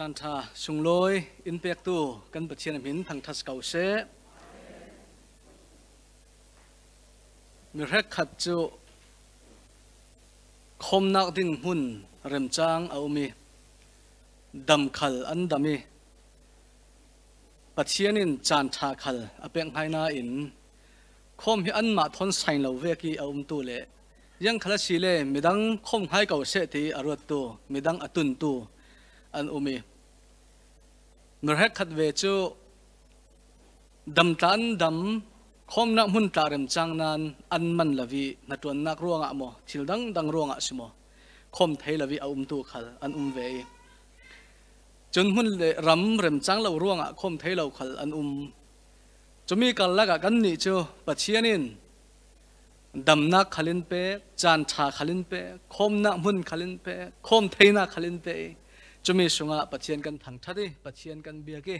จันทาสุงลอยอินเปียกตูกันปัจเจียนมินทางทัศเกาเซมีเรกขัดจูคมนักดินงหุ่นเริ่มจางเอามีดำขัลอันดำมีปัจเจียนินจันทาขัลอเปียงไหนาอินคมีิอันมาทนใส่เหลวเวกีเอาอุ้มตูเลยังขลัดสีเลมีดังคมห้เกาเซตีอรวดตูมีดังอตุนตูอันอุมีนรกขัดเวจูดมตันดมคมนักมุนตาเรมจังนันอันมันลวีนัตวนนักร่วงอ่ะโมชิลดังดังร่วงอ่ะสิโมอคมไทยลวีเอาอุ้มตูขัดอันอุ้มเวจนมุนเลรำเรมจังเราร่วงอ่ะคมไทยเขัดอันอุ้มจะมีกันละกันนี่เจ้าปัจเจียนินดำนักขลินเปจานชาขลินเปคมนักมุนขลินเปคมไทยนักขลินเป chumi sunga pachian kan thang thari pachian kan biaki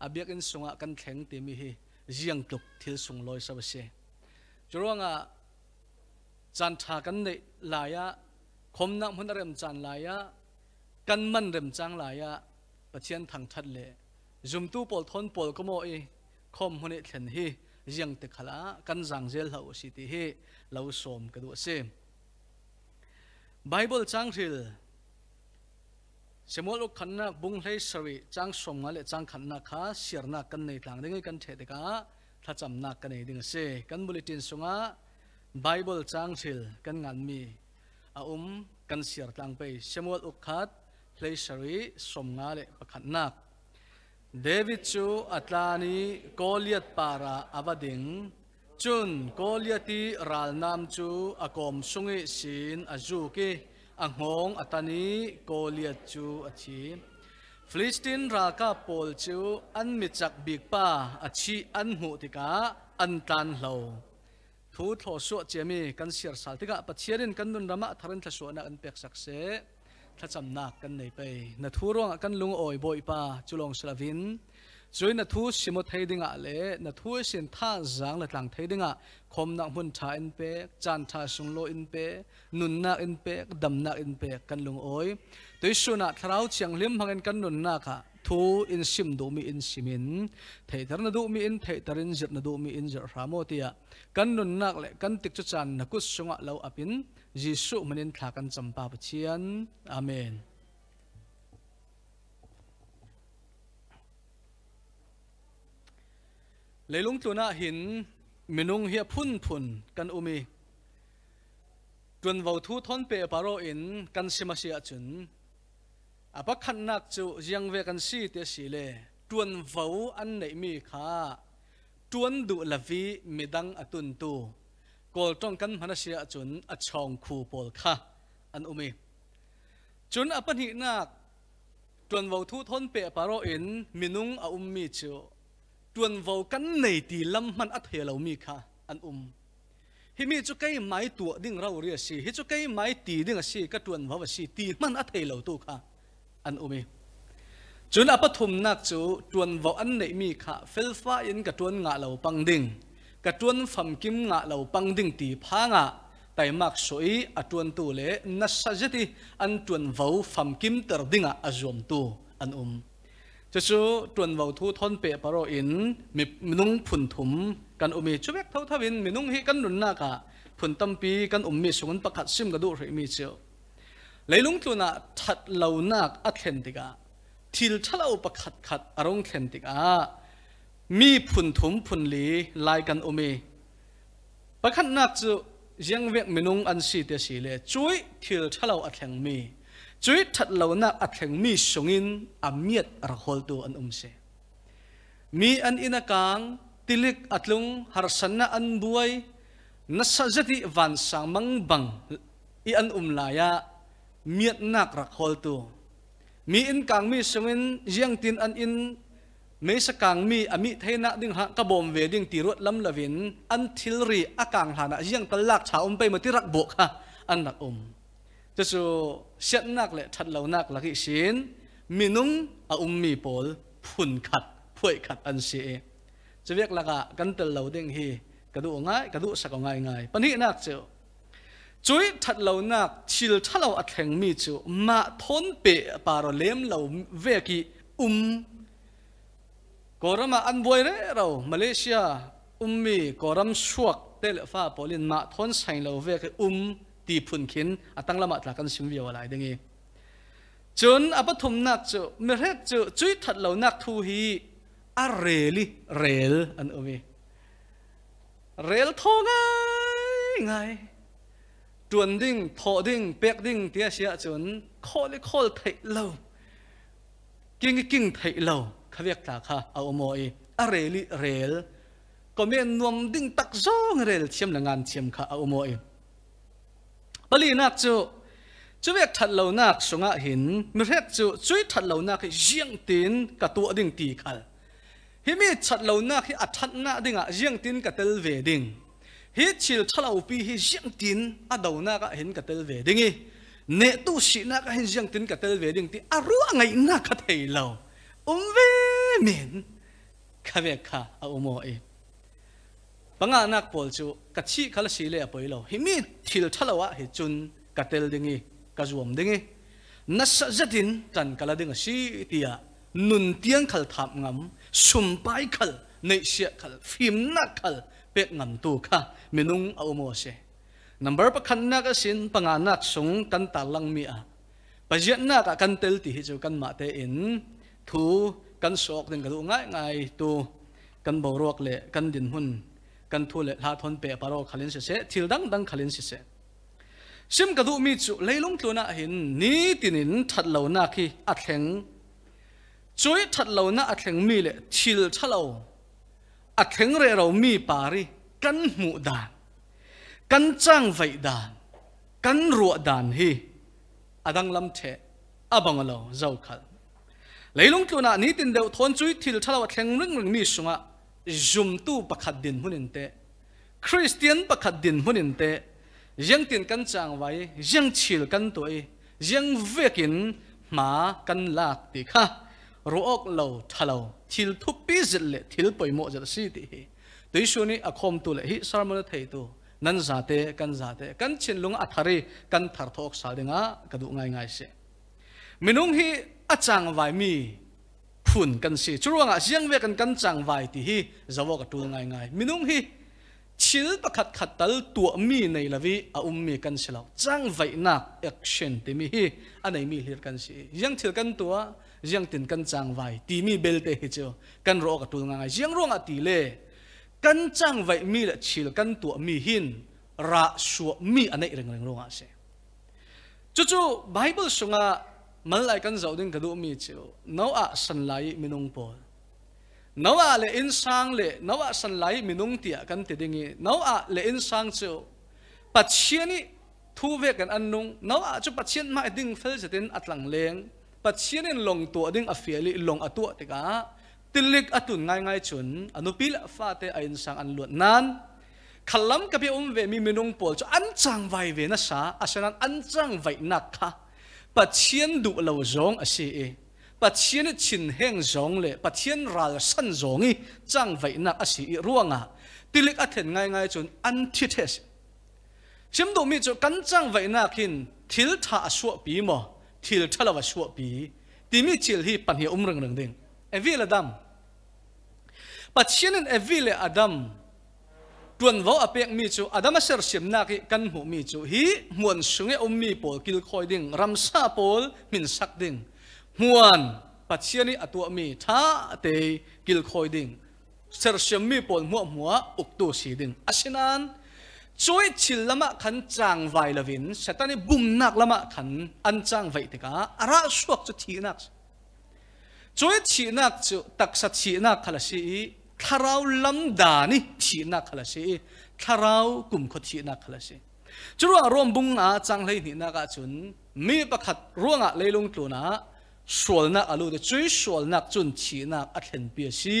abiak in sunga kan theng ti mi hi jiang tuk thil sung loi sa se churonga chan tha kan nei laya khomna mun rem chan laya kan man rem chang laya pachian thang that le zum tu pol thon pol komo e khom hune thlen hi jiang te khala kan jang zel ho si ti hi lo som ka du se bible chang thil สมมติกขันนักบุ้งเฮสวิจังสมงาเลจังขันนักฮะเสียนักกันในทางดิ้งกันเถิดกะถ้าจำนักกันในดิ้งเสกันบุลิตินสงะไบเบิลจังสิลกันงานมีอาอุมกันเสียต่างไปสมมติอุขัดเฮสวิสมงาเลประขันนักเดวิดชูอัตลานีโกเลียตปาราอวดิงจุนโกเลียตีรัลนามจูอากอมสุงิสินอาจูกีอังหงอตานีโกเลียจูอาชีฟลิสตินราคาโพลจูอันมิจักบิกป้าอาชีอันหูติกาอันตันเหลาทูทอสวเจมีกันเสียสัลติกาปัจเจียนกันนุนรามะทารันทศวนาอันเปียกสักเสถ้าจำนักกันในไปนัทูร่วงกันลุงโอยบอยป้าจุลงสลาวินจอยนัทูสิมดเทดิงะเล่นัทูสินท่าจังละหลังเทดิงะคมนักมุนชาอินเปกจันชาสุงโลอินเปกนุนนาอินเปกดำนาอินเปกกันลงโอ้ยตัวสุนัขทราวเชียงเลี้มพังกันนุนนาค่ะทูอินซิมดูมีอินซิมินทเดตรนดูมีอินเทตรินจัดนดูมีอินจัดรามอติยากันนุนนาเละกันติดจุจันนักุสงะเลาอภินยิสุมันินทากันจำปาปเชียนอเมนเลยลุงตวน่าหินมินุงเฮียพุ่นพุ่นกันอุมีจนวัตุทอนเปปารออินกันสิมาเสียจุนอาปักขันนักจูยังเวกันสีเตสีเลจวนวัวอันไหนมีค่าจวนดูลวีมิดังอตุนตูกอลจ้องกันมันเสียจุนอชองคูปอลค่ะอันอุมีจุนอาปักหินักจนวัตุทอนเปปารออินมินุงอุมมีจู tuần vào cắn này thì lâm man ắt hề lâu mi kha an um hi mi cho cái mái tụa đinh rau ria si hi cho cái máy tì đinh si cái tuần vào và si tì man ắt hề lâu tu kha an um chú là bắt thùng nát chú tuần vào ăn này mi kha phel pha yên cái tuần ngạ lâu băng đinh cái tuần phẩm kim ngạ lâu băng đinh tì phá ngạ tại mặc soi a à tuần tu lệ nasa jeti an tuần vào phẩm kim tờ đinh a zoom tu an um จะชูตรวนวาทูทนเปะปารออินมีมนุงผุนถุมกันอุมีชุเวกเท่าทวินมีนุงฮิกันหนุนนากะผุนตัมปีกันอุมมีสุงันประคัดซิมกระดูหรือมีเชียวเลยลุงตัวน่ะถัดเหล่านักอัคเลนติกาทิลทะเลาประคัดขัดอารมณ์เลนติกามีผุนถุมผุนหลีลายกันอุมีประคัดนักจูยังเวกมีนุงอันสีเตสีเลย จุ้ยทิลทะเลาอัคเนมีจุดทัดเหล่านั้นอัดแห่งมีสงินอามีดระหอลตัวอันอุ้มเสมีอันอินกังติลิกอัดลุงฮาร์สันนะอันบวยนัสจัติวันสังมังบังอีอันอุ้มลายะมีดนักระหอลตัวมีอินกังมีสงินยังตินอันอินไม่สกังมีอามิเทนะดึงฮะกบอมเวดึงตีรวดลำละวินอันทิลรีอากางหานะยังตลักชาอมไปมาที่รักบวกฮะอันนักอมแต่สูเสียนักเลยทัดเหล่านักลักอีสินมินุงอาอุมมีปอลพุ่นขัดพ่วยขัดอันเสียจะเรียกลักกันเตลเหล่าเด้งฮีกระดูง่ายกระดูสักง่ายง่ายปนินักเจ้าจุยทัดเหล่านักชิลทัดเหล่าอัดแห่งมีจูามาทนเปะปารเลมเหล่าเวกีอุมก็รำมาอันบวยเร่เรามาเลเซียอุมมีก็รำสวกเตลฟ้าปอลินมาทนใส่เหล่าเวกีอุมตีพุ่นขินอตั้งละมาตากันสิงเวียวอะไรดังนี้จนอปฐมนักจูเมื่อหรกจูจุยถัดเหล่านักทูฮีอาเรลิเรลอันอมีเรลทองไงไงจวนดิ่งทอดิ่งเปียกดิ่งเตี้ยเสียจนโคลิโคลไทเหล่ากิ้งกิ้งไทเหล่าขวียกตาค่ะเอาโมยอาเรลิเรลก็เมียนวมดิ่งตักซองเรลเชียมหลังงานเชียมค่ะเอาโมยบลีนักจูจูเวกถัดเหล่านักสงะหินมิเรกจูช่วยถัดเหล่านักเยียงตีนกับตัวดิ่งตีขัลฮิมีถัดเหล่านักอัดถัดนักดิ่งอ่ะเยียงตีนกับเตลเวดิ่งฮิชิลถัดเหล่าปีฮิเยียงตีนอัดเดานักเห็นกับเตลเวดิ่งอีเนตุสินักเห็นเยียงตีนกับเตลเวดิ่งที่อารู้ไงนักกับเทเหล่าอุ้มเวมินข้าเวกข้าเอาโมเอปังอานักพอลจูกัชีขลสีเล่ปอยเราิมีทิลทะเลวะหิจุนกัดเตลดิ่งีกัดรวมดิ่งีนัสจัดินจันกลดิ่งสีเตียนุนเตียงขลทำงำสุมไปขลในเสียขลฟิมนักขลเป็กงำตูค่ะมินุงเอาโมเซนัมเบอร์ประคันนักสินปังอานักสงกันตาลังมีอาปะจจนักกันเตลทิฮิจูกันมาเตอินทูกันสอกดิงกัะดูง่ายง่ายตูกันบรวกเละกันดินหุ่น kan thu le la thon pe paro khalin se se thil dang dang khalin se se sim ka du mi chu leilung tluna hin ni tinin that lo na khi a thleng chui that lo na a thleng mi le thil thalo a thleng re ro mi pari kan mu dan kan chang vai dan kan ruwa dan hi adang lam the abangalo zau khal leilung tluna ni tin deu thon chui thil thalo a thleng ring ring mi sunga จุมตู้ประคัดดินหุ่นินเตะคริสเตียนประคัดดินหุ่นินเตะยังตินกันจางไว้ยังชิลกันตัวยังเวกินมากันลาติค่ะรู้ออกเราทะเลาทิลทุบปีจดเละทิลปอยหมดจัดสทธิฮีตัวช่วงนี้อคมตัวเลยฮิสารมันเทิดตัวนั่นจัดเตะกันจัดเตะกันเชิญลุงอัธรีกันถัดทอกสัาดิงะกระดูกง่ายง่ายเสียมินุงฮีอาจารย์ไวมีฝุนกันสิจุดว่าง่ะเสียงเวกันกันจังไหวที่ฮีจะวกัตัวง่ายง่ายมินุ่งฮีชิลประคัดขัดตัลตัวมีในละวิอาอุมมีกันสิเราจังไหวนักแอคชั่นที่มีฮีอันไหนมีเหตุกันสิยังเถือกันตัวยังตินกันจังไหวที่มีเบลเตฮิจจอกันรอกับตัวง่ายยังร่วงอ่ะตีเล่กันจังไหวมีละชิลกันตัวมีหินระสวมีอันไหนเรื่องเรื่งร่วงอ่ะสิจู่ๆไบเบิลสุงามันไหลกันเจ้าดิ้งกระดูมีเจียวนัวสันไหลมินุงปอลนัวเลอินสังเลนัวสันไหลมินุงเตียกันติดิ้งนัวเลอินสังเจียวปัจเจียนี่ทูเวกันอันนุงนัวจุปัจเจียนมาดิ้งเฟลจะดิ้งอัดหลังเลงปัจเจียนี่ลงตัวดิ้งอฟิลิลงอตัวติกาติลิกอตุนง่ายง่ายจุนอนุพิลฟาเตอินสังอันลวดนั้นขลังกับพี่อุ้มเวมีมินุงปอลจะอันจังไวเวนะสาอาฉะนั้นอันจังไวนักค่ะ patien du lo zong a si e patien chin heng zong le patien ral san zong i chang vậy na a si i ruanga tilik a then ngai ngai chun antithesis chim do mi chu kan chang vậy na kin thil tha suwa pi mo thil tha lawa suwa pi ti mi chil hi pan hi umrang rang ding evil adam patien en evil adam ตรวนว่าเปียกมีจูอาดามาเสิร์ชิมนักกันหูมีจูฮีมวนสุงเออมีปอลกิลคอยดิ่งรัมซาปอลมินสักดิ่งมวนปัจเจนี่อตัวมีท่าเตกิลคอยดิ่งเสิร์ชิมมีปอลมัวมัวอุกตัสีดิ่งอาชนันช่วยชิลละมาขันจางไวละวินเสตานี่บุมนักละมาขันอันจางไวติกาอาระสวกจุทีนักช่วยชีนักจุตักสัตชีนักขลัสีทาราลำดานี่ชีนักขลัสิทาราวกุมขดชีนักขลัสิจุดว่ารวมบุงอาจังเลยนี่นักจุนมีประคัดร่วงอะเลยลงตัวนะส่วนนักอารมณ์จุยส่วนนักจุนชีนักอัดเห็นเปียสี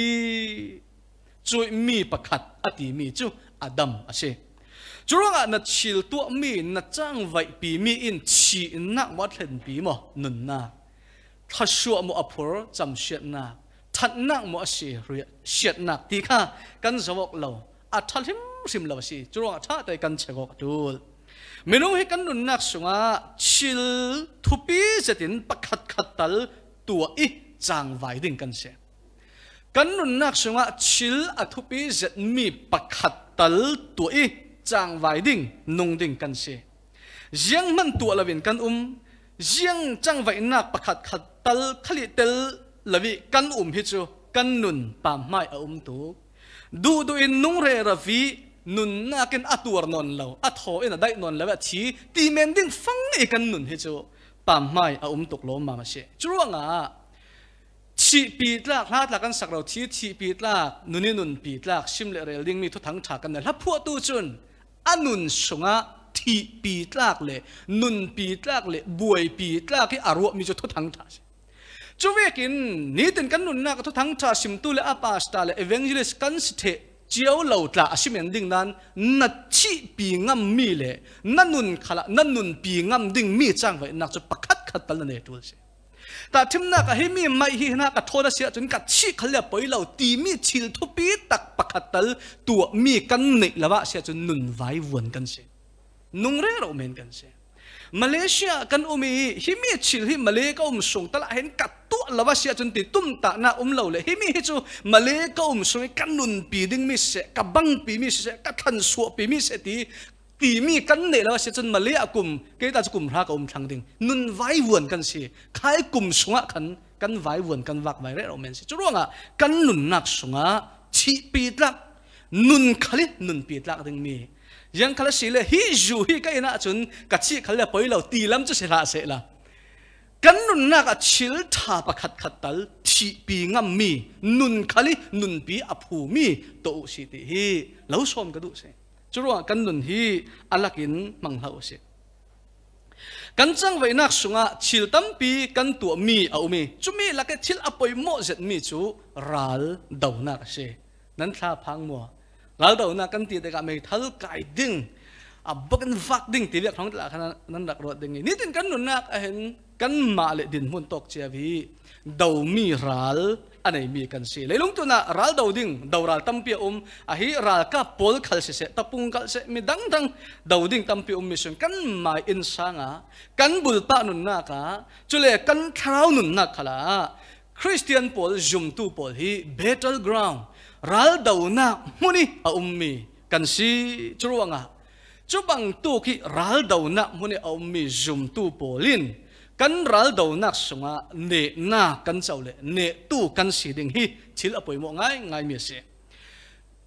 จุยมีประคัดอดีมีจุอดัมอาเชจุดว่านชิลตัวมีนัดจังไวปีมีอินชีนักวัดเห็นปีมอหนุนนาถ้าชัวมออภรจำเสียนาทัดนักมัวเสียรียเสียนักที่ข้ากันสวกเราอัตลิมสิมเราสิจรวงอัาแต่กันเชกดูเมนูให้กันนุนนักสุงาชิลทุปีเสตินปักขัดขัดตัลตัวอีจางไวดิ่งกันเสียกันนุนนักสุงาชิลอัทุปีเสตมีปักขัดตัลตัวอีจางไวดิ่งนุ่งดิ่งกันเสียยังมันตัวละเวนกันอุ้มยังจางไวนักปักขัดขัดตัลขลิเตลลวิกันอุ้มพิจูกันนุนปามไม่อุ้มตูดูดูอินนุงเรรฟีนุนนักินอตัวนนเลาอัทอฮอินได้นนเลวชีตีเมนดิ้งฟังเอกันนุนพิจูปามไม่อุ้มตุกลมมามาเชจรวงอ่ะชีปีตลากลาดลักันสักเราชีชีปีตลากนุนีนุนปีตลากชิมเลเรลิงมีทุทังฉากันเลยแยถ้าพวกตูจุนอันนุนสงะทีปีตลากเลย นุนปีตลากเลยบวยปีตลากที่อารวมีจุทุทังฉาจูเวกินนี่ตินกันนุนนักทุทั้งชาสิมตุเลอาปาสตาเลเอเวงจิเลสกันสิเทเจียวเหล่าตาชิมันดิ่งนั้นนัดชีปีงามีเลยนั่นนุนขลงนั่นนุนปีงมดิ่งมีจังไว้นักจะประคัดขัดตันเนยตัวเสียต่ทิมนักให้มีไม่ฮีนักทอดเสียจนกัดชีขลังไปเ่าตีมีชิลทุปีตักปักตัลตัวมีกันหนิละวะเสียจนนุนไว้วนกันเสียนุงเร่เราเมนกันเสียมาเลเซียกันอุมีฮิมีชิลฮิมาเลก็อุมส่งตละเห็นกัดตัวลาวาเซียจนติดตุ้มตาน้าอุมเหลาเลยฮิมีฮิจูมาเลก็อุมส่งกันนุนปีดิ้งมิเสกับบังปีมิเสกับทันสวปีมิเสตีตีมีกันเนี่ยลาวเซียจนมาเลีกุมเกิดตาจกุมพระกุมทางดิ้งนุนไว้วนกันสิขายกุมสงะขัน กันไว้วนกันวักไว้เรื่องเมนสิจุร่วงอ่ะกันนุนนักสงะชีปีตักนุนคลินุนปีตักดึงมียังขลาสีเลยฮิจูฮิก็อินาจุนกัจฉิคลาปอยเราตีลำจะเสลาเสละกันนุนนักชิลทาประคัดขัดตัลทีปีงัมมีนุนขลินุนปีอภูมีตัวสิติฮีเหลาชมกระดูเสจุรัวกันนุนฮีอัลกินมังเหลาเสกันจังไว้นักสุงะชิลตัมปีกันตัวมีเอามีจุมีลักชิลอปอยโมเจ็ดมีจูรัลดาวนักเสนั้นท่าพังมัวเราเดาหนักันตีแต่กับไม่ทัลกายดิ้งอับบกันฟักดิ้งตีเรียกของตลาดนั้นดักรถดิ้งนี่ถึงกันหนุนนักเห็นกันมาเลยดินมุนตกเชียวีดามีรัลอันไหนมีกันสิเลยลุงตัวนัะรัลดาดิ้งดารัลตั้มเปียอมอ่ะฮีรัลกับพอลขัลเสเสตะพุงขัลเสมีดังดังดาดิ้งตั้มเปียอมมิชนกันมาอินสังะกันบุลปะนุนนักะจุเลกันท้าวนุนนักขละคริสเตียนพอลจุมตูพอลฮีเบทเทิลกราวด์ ral đầu na muni a à, ummi kan si chu à. chubang tu ki ral đầu na muni a ummi zum tu polin kan ral đầu na sunga à, ne na kan chaule ne tu kan si ding hi chil apoi mo ngai ngai mi se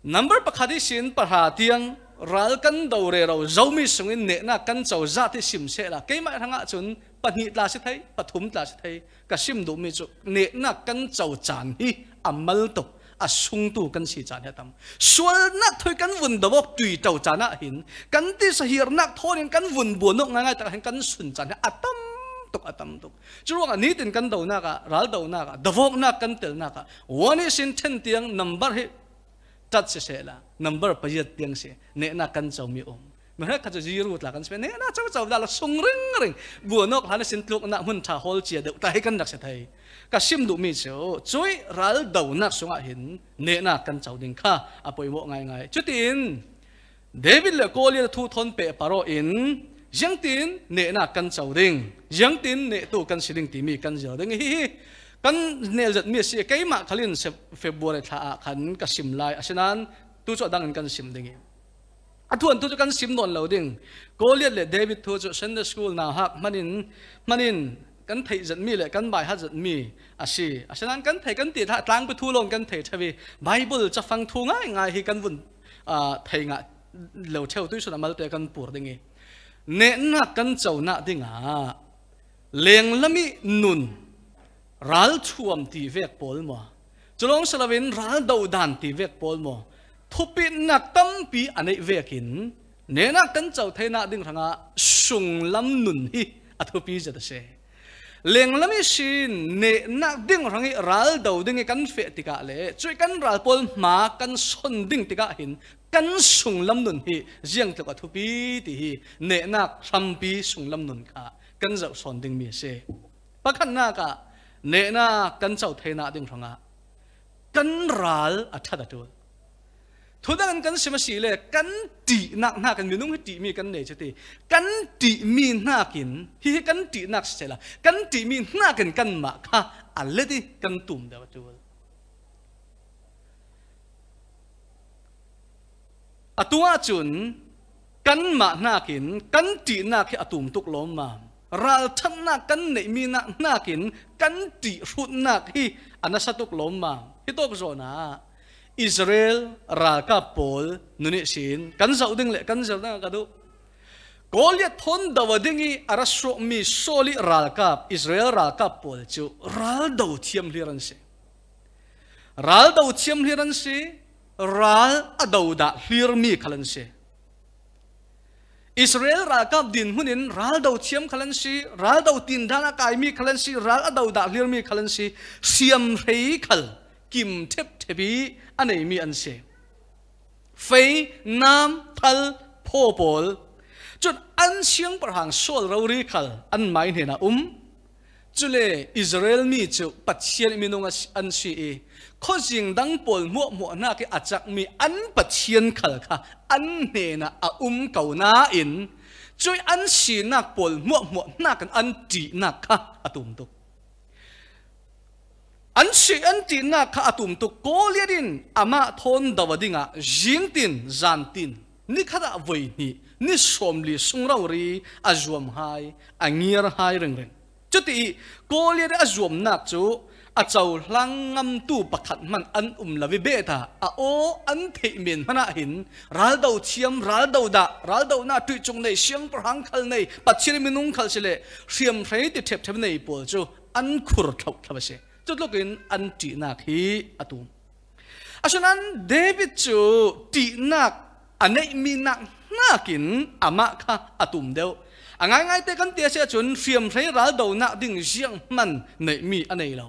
number pakhadi sin parha tiang ral kan đầu re rau mi sungin ne na kan chau za ti sim se la ke mai thanga chun pani la se thai pathum la se thai ka sim du mi chu ne na kan chau chan hi amal to à sung tu kan si chan hetam sual na thôi kan vun do bok tui tau chana hin kan ti sa hir nak thonin kan vun bu nok nga ngai ta kan sun chan atam tuk atam tuk chuwa ni tin kan do na ka ral do na ka davok na kan tel na ka one is in ten tiang number he tat se se la number pajat tiang se ne na kan chau mi om mà mara ka ji ru tla kan spen na chaw chaw da la sung ring ring bu nok han sin tluk na nó muốn thả che de ta he cái dak se thai ka sim du mi so chui đầu nó na sunga hin ne na kan chaw ding kha apoi ngay ngay ngai tin david le ko le thu thon pe paro in giang tin nè na cái chaw ding giang tin nè tu kan siling ti mi kan jal ding hi hi kan ne zat mi se kai ma khalin se february tha khan ka sim lai asinan tu cho dang cái sim ding อทวนทุกันสิมนนเหล่าดิ่งกเลียดเลยเดวิดทจุเซนเดสกูลนาฮักมันินมันินกันไทยจัมีเลยกันบายฮัจัมีอาชีอาฉะนั้นกันไทยกันติดตั้งไปทูลงกันไทยทวีไบเบิลจะฟังทูง่ายง่ายให้กันวุ่นอไทยง่ะเหล่าเช่าตุยสุดมาเตะกันปวดดิ่งเน้นนักกันเจ้าหน้าดิ่งอ่ะเลี้ยงละมีนุนรัลชวมตีเวกปอลมอจลองสลาวินรัลดาวดันตีเวกปอลมอ thu bị na tâm bị anh ấy về kín nè na cần cháu thấy na đừng thằng à sung lâm nụn hi à thu bị thế liền leng lami xin nè na ding ấy ral đầu ding kan fe tika le chui kan ral pol ma sơn son ding cả hin kan sung lâm nụn hi riêng tlok thu pi ti hi nè na tâm pi sung lam nun ka kan zau son ding mi bác pakhan na ka nè na kan chau the na ding ranga kan ral atha da tu ทุ่างกันสมาสิเลยกันตีนักหนักกันมีนุ่งตีมีกันเนี่ยจตีกันตีมีหนักกินฮิกันตีนักเสียละกันตีมีหนักกันกันมาค่ะอันเลด่กันตุ่มเดาวตัวอตัวจุนกันมาหนักกินกันตีนักอตุ่มตุกล้มมาเราทั้งนักกันเนี่ยมีนักหนักกินกันตีรุดนักทิ่อันนั้นสตุกล้มมาที่ตัวก็โซนะ Israel raka pol nuni sin kan zauding le kan zau na kadu du Goliath thon dawadingi arasro mi soli ral Israel ral pol chu ral do thiam hliran se ral do thiam hliran se ral adau hlir mi khalan se Israel ra din hunin ral do thiam khalan se ral do tin dana kai mi khalan se ral adau hlir mi khalan se siam rei khal กิมเทปเทปีอันนี้มีอันเสไฟน้ำพัลพ่อปอลจนอันเชียงประหางสวลเรารีกัลอันหมายเห็นนะอุ้มจุเลอิสราเอลมีจุปัจเจียนมีนงอันเสีข้อจริงดังปอลมัวมัวนาเกอาจจะมีอันปัจเจียนขัลค่ะอันเนนะอาอุ้มเก่าน้าอินจุยอันเสีนักปอลมัวมัวนากันอันจีนักค่ะอตุมตุกอันสิอันตินนะข้าตุ่มตุกโกเลียดินอามาทนดาวดิงะจิงตินจานตินนี่ข้าไว้นี่นี่สมลีสุงเรารีอาจวมไฮอังเงียร์ไฮเริงเริงจุดที่โกเลียดอาจวมนักจูอาเจ้าลังงำตู้ประคัดมันอันอุ่มละวิเบตาอาโออันเทเมนพนาหินรัลดาวเชียมรัลดาวดารัลดาวนาตุยจงในเชียงประหังคัลในปัจฉิมินุงคัลเชเลเชียมไรติเทปเทปในปัวจูอันขุรทบทบเชจุดลูกอินอันตีนักฮีอตุมอาชนั้นเดวิดจูตีนักอันนี้มีนักนักินอามาค่ะอตุมเดียวอ่างไงเตกันเตียเสียจนเฟียมใช้รัลดาวนักดิ่งเสียงมันในมีอันนี้เรา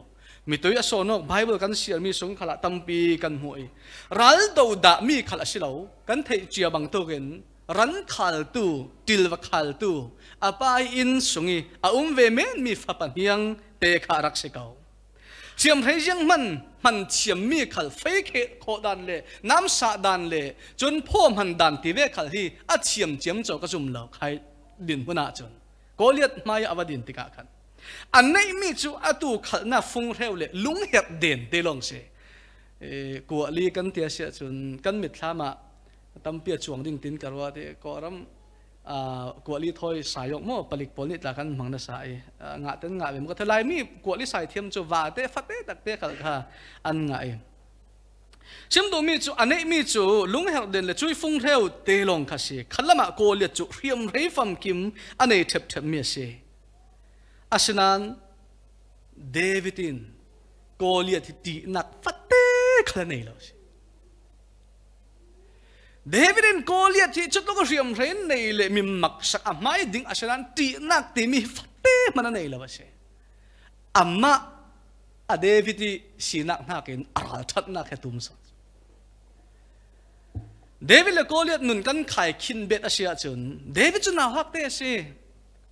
มีตัวอย่างสอนอกไบเบิลกันเสียมีสงขลาตัมปีกันหวยรัลดาวดามีขลัสิเรากันเทียเจียบังตัวกันรันขัลตูติลวขัลตูอาปายอินสงอีอาอุ้มเวเมนมีฟับเฮียงเตคารักเสกาเชียมให้ยังมันมันเชียมมีขัลไฟกเคโคดันเลยน้ำสาดันเลยจนพ่อมันดันตีเวขัลที่อาเชียมเจียมจอกระซุมเหลาใครดินหัวหน้าจนก็เลียดมาอย่าวดินติกาคันอันนี้มีจูอาตูขัลน่าฟงเร็วเลยลุงเห็บเด่นเดลองเสกัวลีกันเตียเสียจนกันมิดสามาตั้มเปียช่วงดิ่งตินกันว่าเด็กก็รำกวลีทอยสายกมั่วปลิกปลิดละกันมังนะสายงาเต้นงาเป็นก็ทลายมีกวลีสายเทียมจูว่าเต้ฟัดเต้ตักเต้ขัดขาอันงาเองชิมตัวมีจูอันนี้มีจูลุงเฮาเดินเลยช่วยฟุ้งเทวเตลงข้าสียขันละมาโกดลีจูเรียมเรียฟัมกิมอันนี้เทปบเทปมีเสอาชนันเดวิดินโกดลีที่ตีนักฟัดเต้ขันนี่แล้วสิ David in Goliath thì chút lúc riêng thế này lệ mình mặc sắc ẩm mãi đỉnh Asean tị nạc tị mi phát tê mà nó này là vậy sẽ ẩm mà à David thì xì nạc nạc cái à thật nạc cái tùm sọt David là Goliath nun căn khai kinh bết Asia chun David chun nào hắc tê sẽ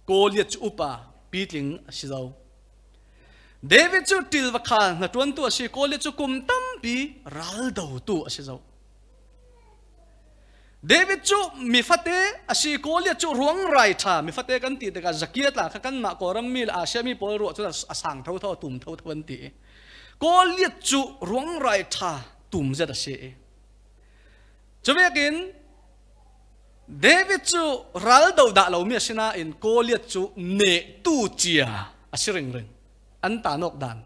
Goliath chu upa beating Asia đâu David chu til vakha na tuan tu Asia Goliath chu kum tam bi ral đầu tu Asia đâu เดวิดจูมีฟัตเตอาิีโกเลียจูรวงไรท่ามีฟัตเตกันตีแต่กันจักเกียตละกันมากรมมลอาเชมีปอยรัวจุดอสังเท่าเท่าตุ่มเท่าทวันตีโกเลียจูรวงไรท่าตุ่มจะดเยจะเวกินเดวิดจูรัลดาวดาเอาเมียชนะอินโกเลียจูเนตูจียอาชีริงริงอันตานกดัน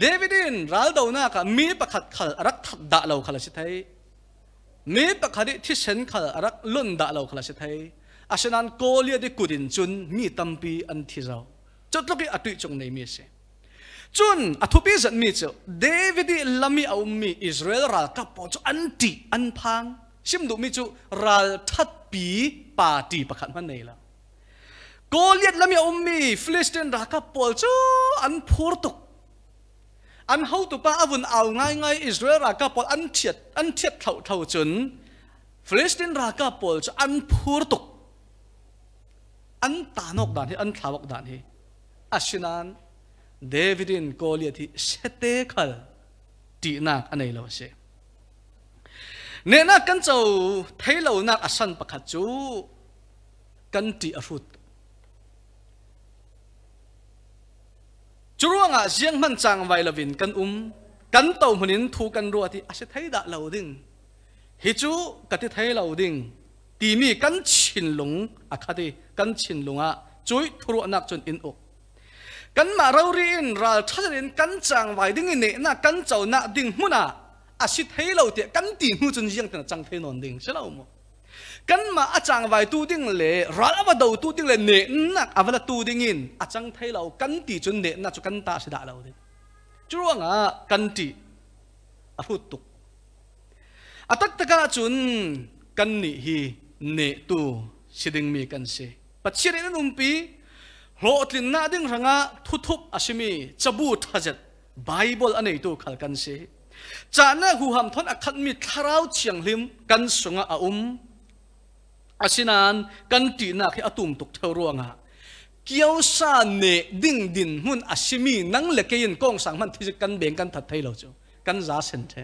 เดวิดินรัลดาวน่ากัมีประคัดขลรักทัดดาเอาขลัิไทยนี่ระคดีที่เซนขลดรักลุ่นด่าเราขลัสิทยอาชนันโกเลียดกุดินจุนมีตัมปีอันที่เราจุดลูกอตุจงในมีเสจุนอธุปิจันมีเจ้าเดวิดลามีเอามีอิสราเอลรักกับปอจอันตีอันพังชิมดูมีจุรัลทัดปีปาตีประคันมันในละโกเลียดลามีเอามีฟิลิสเตนรักกับปอจอันพูดตก an hau tu pa avun au ngai ngai Israel ra ka pol an thiet an thiet thâu thâu chun Palestine ra ka pol chu an phur tuk an ta nok dan hi an thawak dan hi asinan Davidin Goliath hi sete khal ti nak anei lo se nên na kan chau thấy lâu na asan pakhat chu kan ti a จูรวงะเสียงมันจางไวลวินกันอุ้มกันเต่าหนินทูกันรัวที่อาศัยไทยด้เหล่าดิ่งฮิจูกัติไทยเหล่าดิ่งตีมีกันชินหลงอาคาดีกันชินหลงอ่ะจุยทุรนักจนอินอกกันมาเราเรียนราชาเรียนกันจางไวดิ่งเนี้ยนะกันเจ้าหน้าดิ่งมุนะอาศัยไทยเหล่าเดียกันตีหูจนเสียงแต่จังเทนอนดิ่งใช่เหล่ามั้กันมาอาจารย์ไว้ตูดิ้งเลยรัล่าดูตูดิ้งเลยเน่ยนักอาวธตูดิ้งอินอาจารย์ไทยเรากันตีจนเนนักจนกันตาสดาเราเลยจ่วงา่ะกันตีอวุธตุกอาตักตะกาจุนกันนี่ฮีเนตูสิดงมีกันเสียปัจเจเรนนุ่มปีโลดินนาดิ้งราง่ะทุทุบอาชิมีจับูทฮะจัดไบเบิลอันนี้ตูวขัดกันเสียจานะหูหำทอนอาคันมีทาราวเชียงลิมกันสงะอาอุม asinan kan ti na khi atum tuk theruanga kiao sa ne ding din hun asimi nang le kein kong sang man thisi kan beng kan that thai lo chu kan za sen the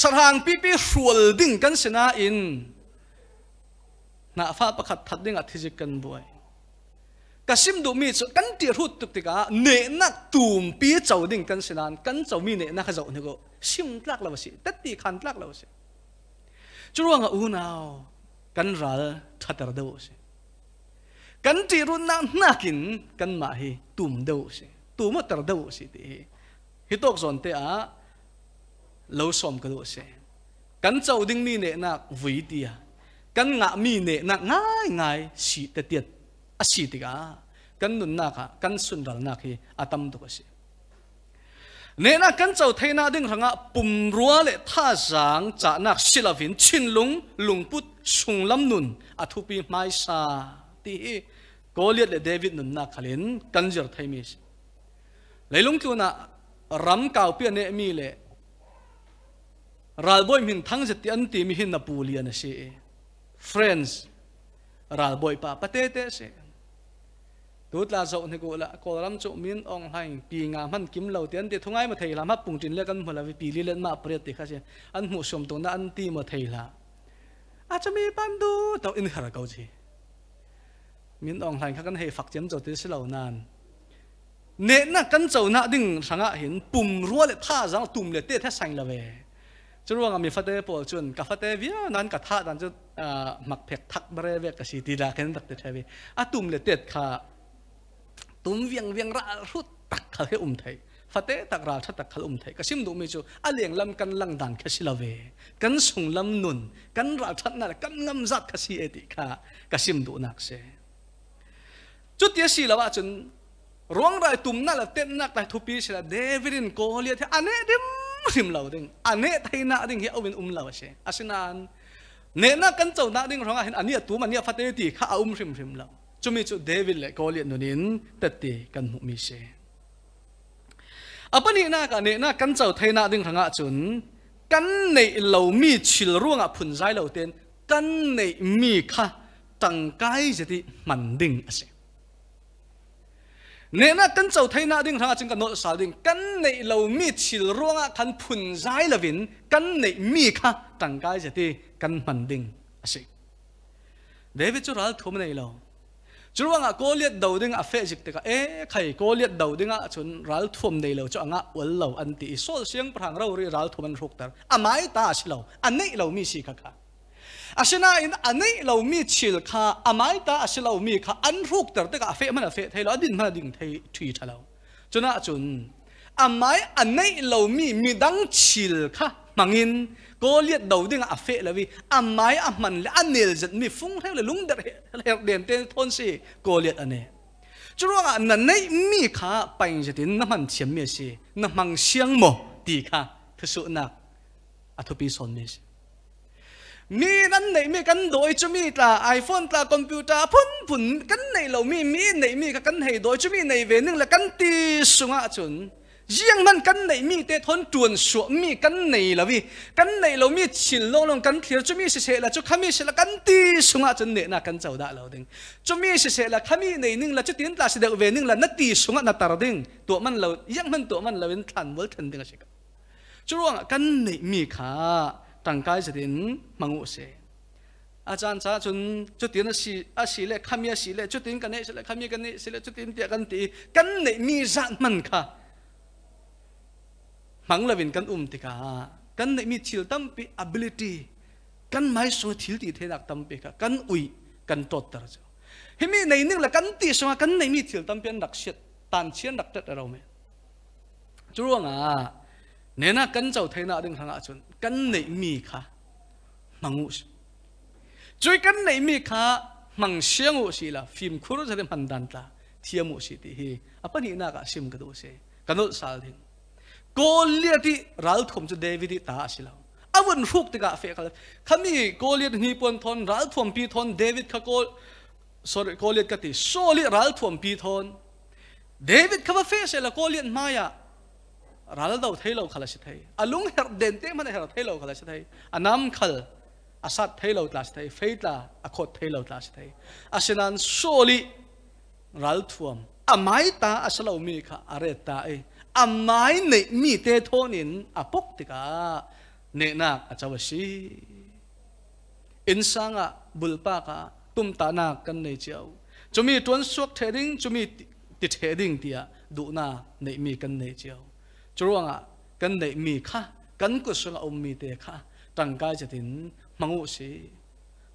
sarhang pi pi hrual ding kan sena in na fa pakhat that ding a thisi kan buai kasim du mi chu kan ti hut tuk tika ne na tum pi chau ding kan senan kan chau mi ne na kha zau ne go sim tlak la wasi ti khan tlak la wasi chú ruộng u nào cần ral chặt tờ đâu sẽ cần chỉ ru na na kín cần mà hi tùm đâu sẽ tùm tờ đâu sẽ thì hi tóc giòn thế à lâu xóm cái đâu sẽ cần châu đinh mi nè na vui tia cần ngạ mi nè na ngay ngay xịt tiệt à xịt à, cần nụ na cả cần xuân ral na khi atam đâu sẽ เนน่ากันเจ้าไทยน่าดึงรังอ่ะปุ่มรัวเลท่าจางจากนักศิลปินชินลุงลุงพุทธสุงลำนุนอัุปีไม่ซาตีกอลียดเลเดวิดนุนนักขลินกันเจอไทยมิสเลยลุงตัวน่ะรำเก่าเปียเนมีเลรัลบอยมินทั้งิตอันตีมีหินนับปูเลียนเสียเฟรนส์รัลบอยป้าปะเตเตเสียตูตลาโจนี่กูละกอลัมจมินองไหฮปีงามันกิมเหล่าเตียนเดทุ่งไงมาไทยลามาปุ่งจินเล็กันมาละวิปีลีเล่นมาเปรียติข้าเช่อันหัวชมตัวนั้นอันตีมาไทยละอาจจะมีปันดูแต่อินหรเกูจีมินองไฮข้ากันให้ฝักเจียมจดที่สิเหล่านั้นเน้นนะกันเจ้าหน้าดิ่งสังเห็นปุ่มรัวเลยท่าจังตุ่มเลยเตะแท้สังละเวจรู้ว่ามีฟัดเตะปอจนกับฟัดเตะวิ่งนั้นกับท่าดันจะหมักเผ็ดทักเบรเวกกับสีดีลาเข็นตักเตะเทวีอาตุ่มเลยเตะขาตุ้มเวียงเวียงรกรุดตักเขาให้อุ้มไทยฟาเตตักราชตักเขาอุ้มไทยก็ชิมดูไม่จูอาเลียงลำกันลังดันกคสิลาเวกันส่งลำนุนกันราชนั่นกันงำจัดกคสิเอติกาะก็ชิมดูนักเส จุดเดียสิลาว่าจนร้องไรตุ้มนั่นละเต้นนักแต่ทุพีสิลาเดวิดินโกเลียเทอันเนดิมริมเราดิงอันเนไทยนาดิงเฮอวินอุ้มเราเสอาสินานเนนักกันเจ้านาดิงร้องอันเนี้ตุ้มอันนี้ฟาเตติข้าอุ้มริมริมเราจุมิจุเดวิดเละก็เลียนนุนินแต่ตีกันมุมิเช่อปนีน่ากันเนี่ยน่ากันเจ้าไทยน่าดึงทางอาจุนกันในเหล่ามีชิลร่วงอ่ะผุนใจเหล่าเต็นกันในมีค่ะตั้งใกจะที่มันดึงอ่ะเชเนี่ยน่ากันเจ้าไทยน่าดึงทางอาจุนกันโนสาดึงกันในเหล่ามีชิลร่วงอ่ะคันผุนใจละวินกันในมีค่ะตั้งใกจะที่กันมันดึงอ่ะเชเดวิดจูรัลทุ่มในเหล่าจุดว่างก็เลียดดาวดึงอาเฟจิกเตกเอ๊ะใครก็เลียดดาวดึงอาชนรัลทุ่มในเหล่าจะอ่วันเหล่าอันตีโซเสียงพรางเราเรียรัลทุ่มันรกกตาอ่ะาม่ตาสิเหล่าอันนี้เรามีสิก่ะค่ะอาชนะอินอันนี้เรามีชิลค่ะอามายตาอาชเรามีค่ะอันรุกตาเตกอาเฟมันอาเฟทเราดินมันดิ่งทยทุยทะเราจนอ่ะจน à mai anh à, ấy lâu mi mi đang chill kha mangin cô liệt đầu đi ngã à, phê là vì à mai à mình à, là anh nil giật mi phung theo là lúng đợt hẹo đèn tên thôn si cô liệt anh ấy chú rồi à nãy nay mi kha bánh giật đến năm hàng chiếm mi si năm hàng xiang mồ tì kha thật sự nạc à thu pi son mi si mi năn này mi cắn đổi cho mi là iphone là computer phun phun cắn này lâu mi mi này mi cái cắn hay đổi cho mi này về nhưng là cắn ti sung à chuẩn ยังมันกันไหนมีเตทอนจวนสวมมีกันไหนละวิกันไหนเรามีฉินลงลงกันเทียจะมีเสเสละจะขมีเสละกันตีสุงะจนเนนักันเจ้าด่าเราดึงจะมีเสเสละขมีในนึงละจะตินตาเสดเวนึงละนัดตีสุงะนัตระดึงตัวมันเรายังมันตัวมันเราเป็นทันเวิรดทันดึงไรกันจู่ว่งกันไหนมีขาตั้งกายเสดินมังอุเสอาจารย์จ้าจนจุดเดียนสีอาสีเล่ขมีอาสีเล่จุดเดียนกันเนี่ยสีเล่ขมีกันเนี่ยสีเล่จุดเดียนเดียกันตีกันไหนมีจันมันค่ะมังลวินกันอุ้มติกากันในมีชิลตั้มปี ability กันไม่สงทิลตีเทดักตั้มปีกันอุยกันตดตระจ้าเฮ้มีในนึกละกันตีสงกันในมีชิลตั้มเป็นดักเชตดตันเชียนดักเจ็ดเราไหมจูรวงอ่ะเนน่านกันเจ้าเทน่าดึงทางอาชนกันในมีค่ะมังอุสจุยกันในมีค่ะมังเชียงอุสีละฟิล์มคุรุจะเริ่มพันดันตาเทียมอุสีที่เฮอปนินากาซิมกระดูเสกันนุสาลทิ้งกเลียที่รัลทมจะเดวิดตาสิลาอาวันฟุกติกาเฟกันขันนี้กเลียดนีปวนทนรัลทมพีทนเดวิดขะโกสอรกเลียดกติโซลิรัลทมพีทนเดวิดขะเฟเสละกเลียดมายะรัลดาวเทโลขลาสิไทยอาลุงเฮรเดนเตมันเฮรเทโลขลาสิไทยอานำขลอาสัตเทโลตลาสทไทยเฟยตลาอาโคตเทโลตลาสทไทยอาชนันโซลิรัลทมอาไมตาอาสลาวมีค่ะอาเรตตาเอ à mãi nị mi tê thô nín à bốc thì cả nị na à cháu si, in sang à bul pa cả tum ta na cần nị cháu chúng mi tuấn suốt thế đinh chúng mi tịt thế đinh thì à na nị mi cần nị cháu chú ruộng à cần nị mi kha cần cứ sung ông mi tê kha tăng cái cho đến mang ngũ sĩ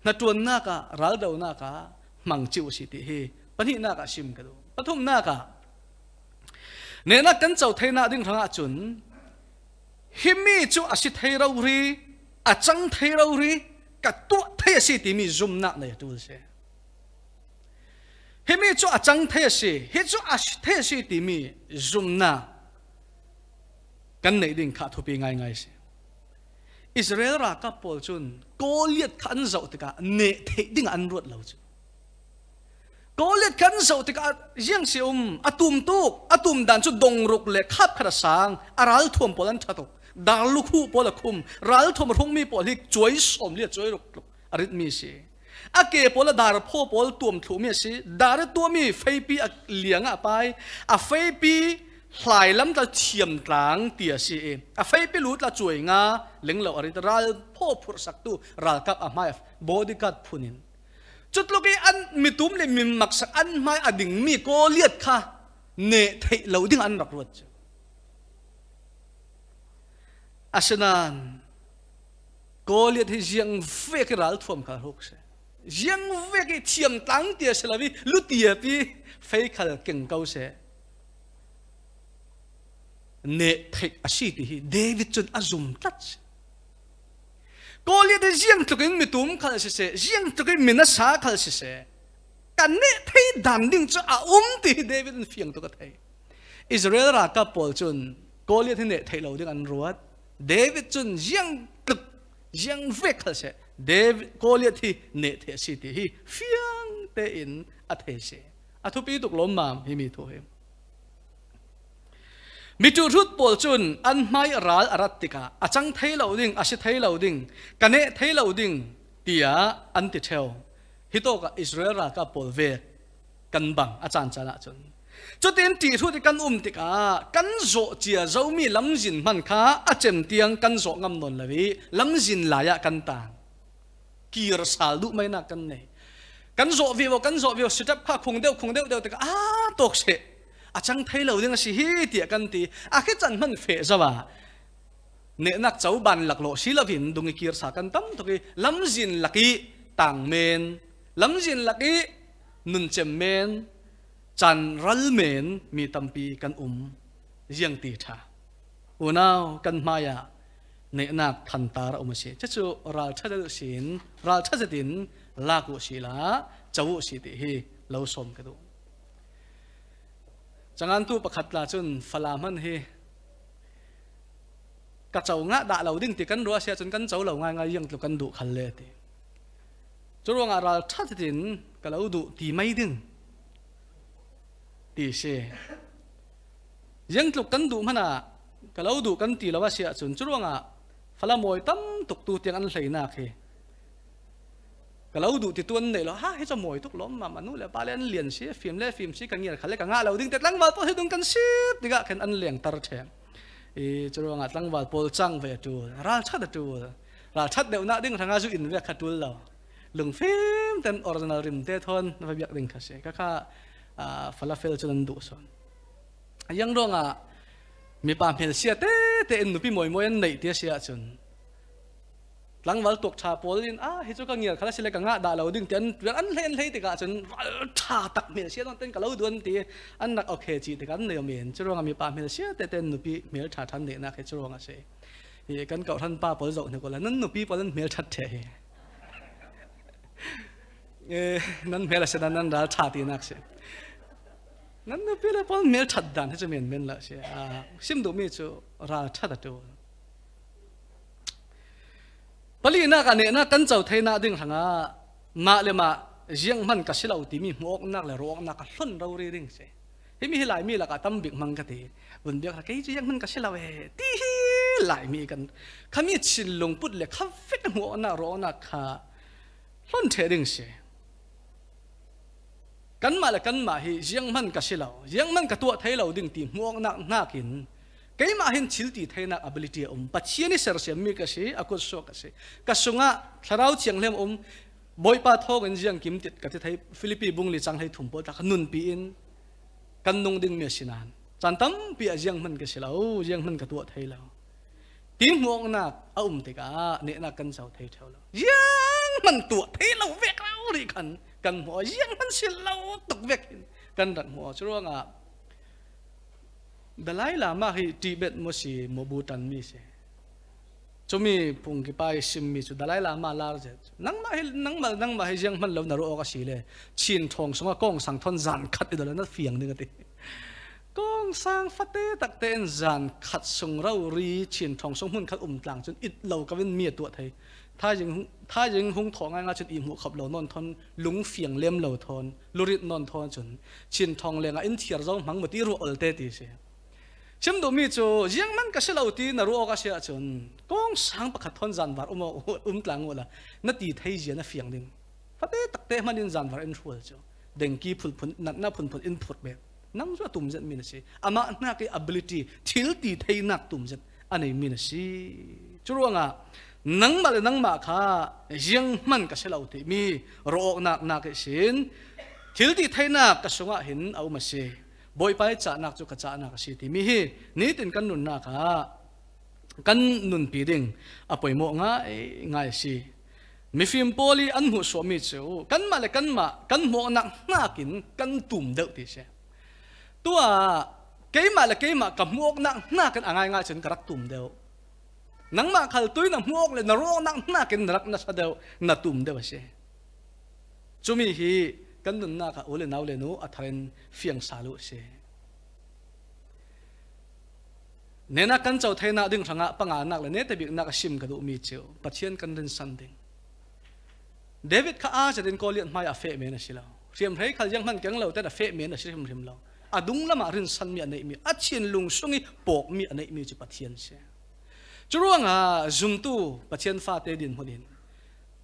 na tuấn na cả ral đầu na cả mang chịu si ti hi bắn hi na cả sim cái đó bắn thum na cả เนนักกันเจ้าเทนาดิ่งทางจุนฮิมีจูอาศิเทยเรารีอาจังเทยรารีกัตัวเทียสิติ่มีจุมนักในตัวเสฮิมีจูอาจังเทียสิฮิจูอาศิเทียสิติ่มีจุมนักกันในดิงขาดทุบง่ายง่ายสิอิสราเอลรักกับปอลจุนโกเลียดขันเจ้าติกาเนเทดิงอันรวดเลาจุนก็เล็ดขันสาติกาเยี่ยงเสียมอตุมตุกอตุมดันสุดดงรุกเล็ขับขระสางอารัลทวมปลันทัตุดาลุคู่ปลคุมรัลทวมรุ่งมีปลิกจวยสมเลียจวยรุกอริดมีเสียอาเกปอลดารพ่อปอลตุมถุ่มีสีดาร์ตัวมีไฟปีอเหลียงอะไปอะไฟปีหลายลำตาเทียมตลางเตียสีเออะไฟปีรู้ตาจวยงาเล็งเหล่าอริตรัลพ่อผุรสักตุรัลกับอะไมบอดิกัดพุนินจุดลูกไอ้อันมีตุ้มเลยมีมักสักอันไม่อดิ่งมีก็เลียดค่ะเนเทเหลาดิ่งอันรักรวดอาชนานก็เลียดให้เจียงเฟกรัลทวมคารุกเสเจียงเฟกเทียมตั้งเตียสลาวิลุตียปีเฟกขัลเก่งเกาเสเนเทอสิทธิเดวิดจนอาจุมตัดกเลียดจียงตุกินมิตุมขัดเสียเจียงตุกินมินาสาขัดเสียกันเนธ่ที่ดันดิ้งจะอาอุ้มที่เดวิดฟิงตุกไทยอิสราเอลรักกับปอลจุนกเลียดเนี่ยไทยเราดิ่งอันรัวเดวิดจุนยจงตุกยจงเวกขัดเสียเดวิดกเลียดที่เนี่ยเทสิที่ฟิงเตอินอัตเฮเสอตุปีตุกล้มมามิมีทุเฮมมิจูรุดปอลจุนอันไม่รักอารัติกาอาจังเทเลาาดิงอาชิเทเลาาดิงกันเนไทเทลาาดิงเตียอันติเทลฮิโตกับอิสราเอลกับปอลเวกันบังอาจารย์จานะจุนจุดเด่นตีทุี่กันอุ้มติกากันโจเจียเจ้ามีลำจินมันค้าอาเจมเตียงกันโจงำนนเลยวิลำจินลายกันต่างกีรสาลุไม่นักกันเน่ยกันโจวิวกันโจวิวสุดท้ายพักคงเดียวคงเดียวเดียวติกาอ้าตกเสอาจังไทยเราเรื่องสิฮีเตียกันตีอาจค่จันมันเฟะซะวะเนี่ยนักเจ้าบันหลักโลศิลวินดุงกีรสากันตั้มตุกีลำจินลักีต่างเมนลำจินลักีนุนเจมเมนจันรัลเมนมีตัมปีกันอุ้มยังตีท่าอุณาวกันมายาเนนักทันตาเราไม่ใช่จะจูราชเดสินราชเดินลากุศิลาเจ้าสิทฮิเราสมกันดู chẳng ăn thu bạc khát là chun phà làm hơn hi cả cháu ngã đã lâu đinh thì cắn rùa xe chun cắn cháu lâu ngay ngay yeng tụ cắn đủ khăn lệ thì chú rùa ngã ra chát thì đến cả lâu đủ thì mấy đinh thì xe yeng tụ cắn đủ mà na cả lâu đủ cắn thì lâu xe chun chú rùa ngã phà làm mồi tâm tục tu tiếng ăn lấy na khi cái lâu đủ thì tuân này lo ha hết cho mồi thuốc lắm mà mà nu là ba lên liền xí phim lên phim xí cái nghĩa khá lên càng ngã lâu đinh tết lăng vào tôi hết đúng cần xí thì cả khen ăn liền tar thèm ý cho rồi ngã lăng vào bồi trăng về tu ra chát được tu ra chát đều nã đinh thằng ngã in về khát tu lâu lưng phim tên original rim tết thôi nó phải biết đinh khá xí các kha à, falafel cho nên đủ son yang rồi ngã à, mi pa mel xia tê tê nupi mồi mồi ăn nấy tê xia chun ลังวัลตกชาพอลินอ่ะฮิจุกังเงียขลังสิเลกังอ่ะด่าเราดึงเตียนเรื่องอันเล่นเล่ติกาจนชาตักเมลเชียต้องเต้นกับเราดวนตีอันนักโอเคจีติกันเนียเมนจรวงมีปาเมลเชีย่เต้นนุปีเมลชาทันเนี่ยนะเฮจุรวงอ่ะเชยกันเก่าท่านป้าพอลจกเนี่ยก็เลยนั่นนุปีพอลินเมลชัดเทเออนั่นเมลเชียนั่นดาชาตีนักเชนั่นนุปีเลยพอลินเมลชัดดันเฮจะเมนเมนละเชยอ่ะซิมดูมีจูราชัดตัวลีนักนี่ยนักกันเจ้าไทยนักดึ่งหงะมาเลยมาเจียงมันก็สิเราตีมีหัวนักเลยรัวนักสนเราเรื่องเสียมีหลายมีละก็ตั้มบิ๊กมังกตีบันเดียวก็เจียงมันก็สิเราเอ้ตีหลายมีกันขมีชิลลงปุ๊ดเลยขับฟิตหัวนักรัวนักค่ะสนเทเรื่องเสียกันมาเลยกันมาเฮเจียงมันก็สิเราเจียงมันก็ตัวไทยเราดึงตีหัวนักนักกิน cái mà hiện chỉ thì thấy là ability ông um, bắt chia ni sơ xem mi cái gì à cốt số cái gì cái số ngã thao chiang lem ông um, bồi pa thô gần giang kim tiệt cái thấy Philippines bung li chang hay thủng bớt cái nun pi in căn nung đinh mi xin an chăn tâm pi à giang mình cái gì lâu giang mình cái tuột thấy lâu tiếng ngọng na ông thì cả nè na căn giàu thấy theo lâu giang mình tuột thấy lâu việc lâu đi khẩn cần họ giang mình xin lâu tục việc cần đặt họ cho ngã บลายลามาฮีทิเบตมสีมบูตันมีเชจุมีพุงกิปายซิมมีจุดลายลามาลารเจนังมาฮีนังมานังมาฮียังมันเลวนรกสีเลยชินทองสงกงสังทนจันขัดอีดอลนัดเฟียงนึงกันีกงสังฟัตเตตักเตนจันขัดสงเรารีชินทองสงหุ่นขัดอุ่มต่างจนอิดเ่ากวินเมียตัวไทย ถ้ายังถ้ายังหงทองงานจนอิ่มหัวขับเหล่านอนทนลุงเฟียงเลี้ยมเหล่าทนลุริดนอนทนจนชินทองเลงอินเทียร์ร้องมังมตีรัวอลเตตีเชชิมดูมีจูยังมันก็เชลาตีนารู้ออกเสียจนกองสังประคัอนจันวารอุมอุ้มตัางวละนาทีไทยเจนเฟียงดิ่งพัดเตตักเตมันอินจันวารอินชัวจูเด้งกีพุ่นพุ่นนัดน้าพุ่นพุ่นอินพุตเบบนั่งจ้าตุ่มจันมีนะสิอามาหน้ากี ability ทิลตีไทยนักตุ่มจันอันนี้มีนะสิจุ่ว่างะนังมาเลยนังมาค่ะยังมันก็เชลาตีมีรูออกนักนักเช่นทิลตีไทยนักก็สงะเห็นเอามาเสีบอยไปจ่านักจุกจ่านักสิทีมีฮีนี่ตินกันนุนนักฮะกันนุนปีดิ่งอปอยโมง่ายง่ายสิมีฟิมโพลีอันหุวสวมิจูากันมาเลยกันมากันโมนักนักินกันตุ่มเดือที่เชตัวเกี่มาเลยเกี่มากับโมนักนักกันอ่างง่ายฉันกระตุ่มเดือดนังมาขัลตุยนังโมกเลยนรกนักนักกินรักนักเด็อนักตุ่มเดือดเชจุมีฮีกันนุนนักอุลนาวเลนูอัธเรนเฟียงสาลุเสเนนักกันเจ้าเทนาดึงสังะปังอานักเลยเนตบิกนักชิมกระดูมีเจียวปัจเจียนกันดินสันดิงเดวิดข้าอาจะเดินกอลียนมาอย่าเฟะเมนะสิเราเรียมไรขัดยังมันแข็งเราแต่เฟะเมนะสิเรียมเรียมเราอดุงละมารินสันมีอันไหนมีอัจเชียนลุงสงอีปกมีอันไหนมีจุปัจเจียนเสจรวงอ่ะจุมตู้ปัจเจียนฟาเตดินพอดิน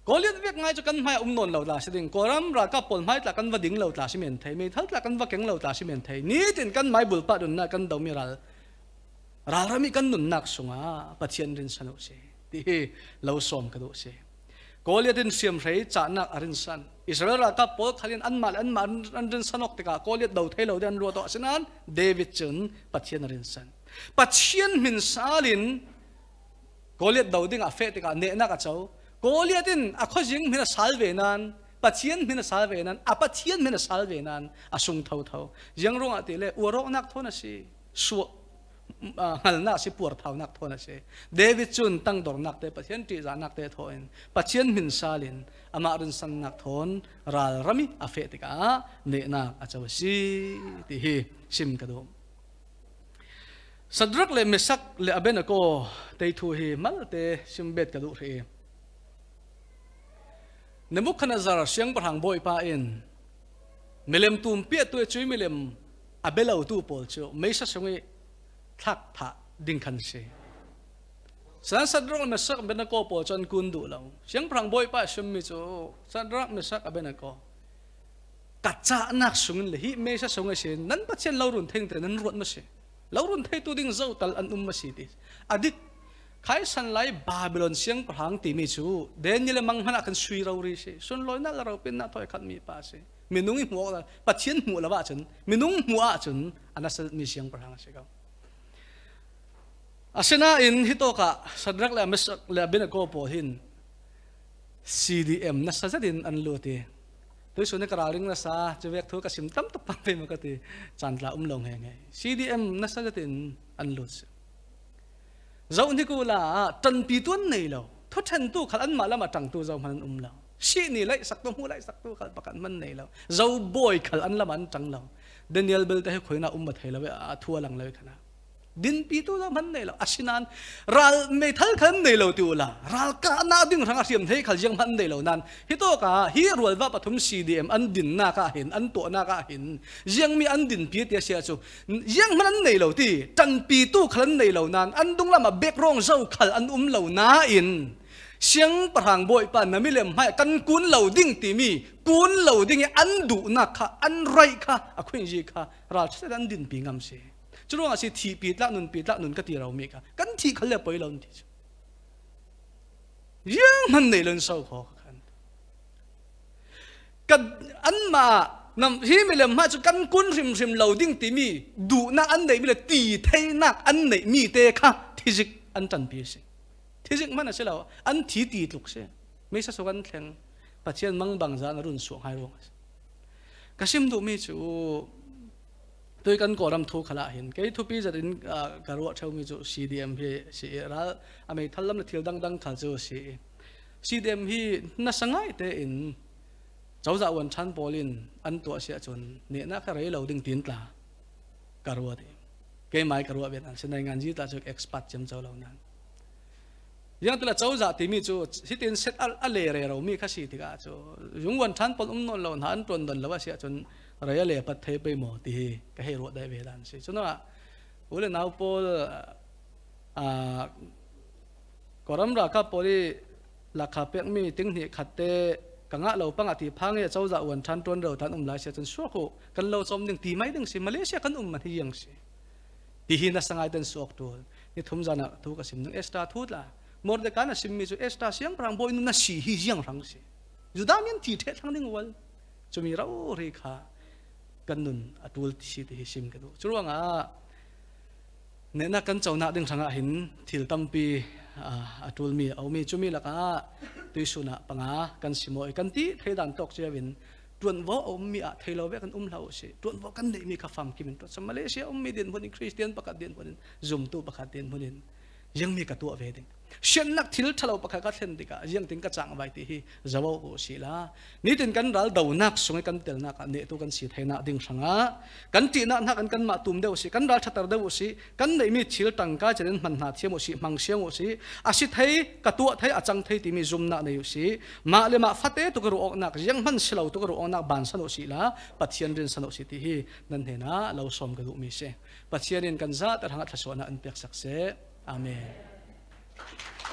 กอ็เลยไม่ไงจะกันไม่อุ้มนอนเหล่าตาดสิงก็รัมราคับปนไม่ตัดกันวัาดิ่งเหล่าตัดสินเทไม่ทัดกันวัาแข็งเหล่าตัดสินเทนี่ถึงกันไม่บุลปัดนนักกันดาอมิรัลรัลรามีกันนุนนักสงฆ์ปัจเจียนรินสนุอเซที่เราสมกันโอเซก็เลยดินเสียมเฮจานักอรินสันอิสราเอลรกับปนขลิ่นอันมาอันมาอันรินสนุกติกาก็เลยเดาเทลราเดินรัวต่อสินานเดวิดจุนปัจเจียนรินสันปัจเจียนมินซาลินก็เลยเดาวดิ่งอาเฟติกาเนนักเจ้า Goliathin a khojing min a salve nan pathian min a salve nan a pathian min a salve nan a sung tho tho jang rong a te le uro nak thona si su ngal na si puar thau nak thona si david chun tang dor nak te pathian ti za nak te thoin pathian min salin ama rin san nak thon ral rami a fe te ka ne na a chaw si ti hi sim ka do sadrak le mesak le aben ko te thu hi mal te sim bet ka du hi nếu Nebuchadnezzar siang parang boy pa in melem tum pia tu chui melem abelo tu pol chu thắc sungi thak tha ding khan se san sadrong na sak bena bỏ po chan kun du lo siang parang boy pa shum mi chu sadrong na sak abena ko kacha nak sungin lehi meisa sunga se nan bắt chân lo run theng tre nan ruat ma se lo run thấy tu đinh zau tal an um ma đi, ti adik khai san lai babylon siang prang ti mi chu den le mang hana kan sui ro ri se sun loi na la ro pin na thoi khat mi pa se minung hi mo la pa chien mu la ba chun minung mu a chun ana sal mi siang prang se ka asena in hitoka sadrak la mes la bin ko po hin CDM na sa din an lo ti. tôi xuống cái ring na sa cho việc thôi cái sim tâm tập bằng về mà cái thì chăn là um lòng hè nghe CDM na sa din an lo se zau như cô là trần pi tuấn này lo thoát than tu khát ăn mà làm mà chẳng tu mà ăn um lo si ni lại sắc tu mu lại sắc tu khát khal pakan man này lo zau boy khát ăn lama an tang lo daniel bel te khoi na um ma thai lo a thua lang lo khana din pi tu dam han nei lo asinan ral me thal khan nei lo tu la ral ka na ding ranga siam thei khal jang han nei lo nan hi to ka hi rual va pathum cdm an din na ka hin an to na ka hin jang mi an din pi te sia chu jang man an nei lo ti tan pi tu khlan nei lo nan an dung lama bek rong zau khal an um lo na in เสียงประหางบอยปานนมิเลมให้กันกุนเหล่าดิ้งตีมีกุนเหล่าดิ้งอันดุนักค่ะอันไรค่ะอควินจีค่ะราชสันดินปีงามเสียจุดว่าสิทีปีละนุนปีละนุนก็ตีเราไม่กันกันทีเขาเลยไปเราดิยังมันในเรื่องเศร้าขากันกันอันมานำที่ไม่เลยมาจะกันคุ้นริมริมเราดิ้งตีมีดูนักอันไหนมีเลยตีเทยนักอันไหนมีเตค่ะที่จิกอันจันพิเศษที่จิกมันอะไรเราอันทีตีลุกเสียไม่ใช่สุกันแข่งปัจเจียนมังบังจานรุ่นสวงไฮรงกระซิมดูไม่จู tôi cần có đam thu khá là hiện cái thu pi giờ đến cả ruột sau mình chỗ CDM thì sẽ ra à mình thằng lâm là thiếu đăng đăng khá chỗ sẽ CDM thì nó sáng ngay thế in cháu dạo quần chăn polin ăn tuổi sẽ chuẩn nè nó cái đấy lâu đừng tiến là cả ruột thì cái máy cả ruột việt nam xin nay ngàn gì ta cho expat chấm cháu lâu nang yang tula chau za ti mi chu sitin set al ale re ro mi kha si ti ga chu yung wan than pol um no lon han ton don lawa sia chun รายเล่ปัดเทไปหมดทีก็ให้รู้ได้เวลานสิฉะนั้นว่อุลนาพูลกรมราคาพอ๋ีราคาเป็นมีถึงเหตุขัดเตกังะเราปังอธิพังเนี่จ้าจะอวนทันตัวเราทันอุ้มลายเสียจนชั่วคูคกันเราสมหนึ่งตีไม่ดึงสิมาเลเซียกันอุ้มมันที่ยังสิตีหินสังไงเดินสวกตัวนี่ทุ่มจานะทุกสิมนึงเอสตาทุดละมอรเดกันสิมมีจุเอสตาเสียงพรังบอยนุนน่ะสีหิยังรังสิจุดามีนทีเททั้งนึงวันจะมีเราเรียกค่ะ kan nun atul si te hi sim ke do chuwanga ne na kan chauna ding thanga hin thil tampi atul mi au mi chumi laka tuisuna panga kan simo kan ti thredan tok chewin tuan vo om mi a thailo ve kan um lau si tuan vo kan nei mi kha fam kimin to malaysia om mi den bonin christian pakat den bonin zoom tu pakat den bonin yang mi ka tu ve ding เช่นนักทิลทะเลาปะกะเช่นดีกะยังติงกะจังไว้ที่ฮีจะว่าโอสิละนี่ติงกันรัลดาวนักสงกันเตลนักเนี่ยตัวกันสิ์ไหยนักดิ่งสังะกันตีนักนักกันมาตุ่มเดียวสิกันรัลชะตาเดียวสิกันในมีทิลตังกาเจริญนมันหาเทียมสิมังเสียงสิอาศิธิยกัตัวไทยอาจังไทยที่มีซุมนักในยสิมาเลมาฟัดเตตุกรุออกนักยังมันสิลาตุกรุออกนักบานสนุสิละปัจเจียนเรียนสนุสิที่ฮีนั่นเห็นนะเราสมกันดูมีเสปัจเจียนเรียนกันซาแต่ทางอัศวนะอันเปียกสักเสอเมน Thank you.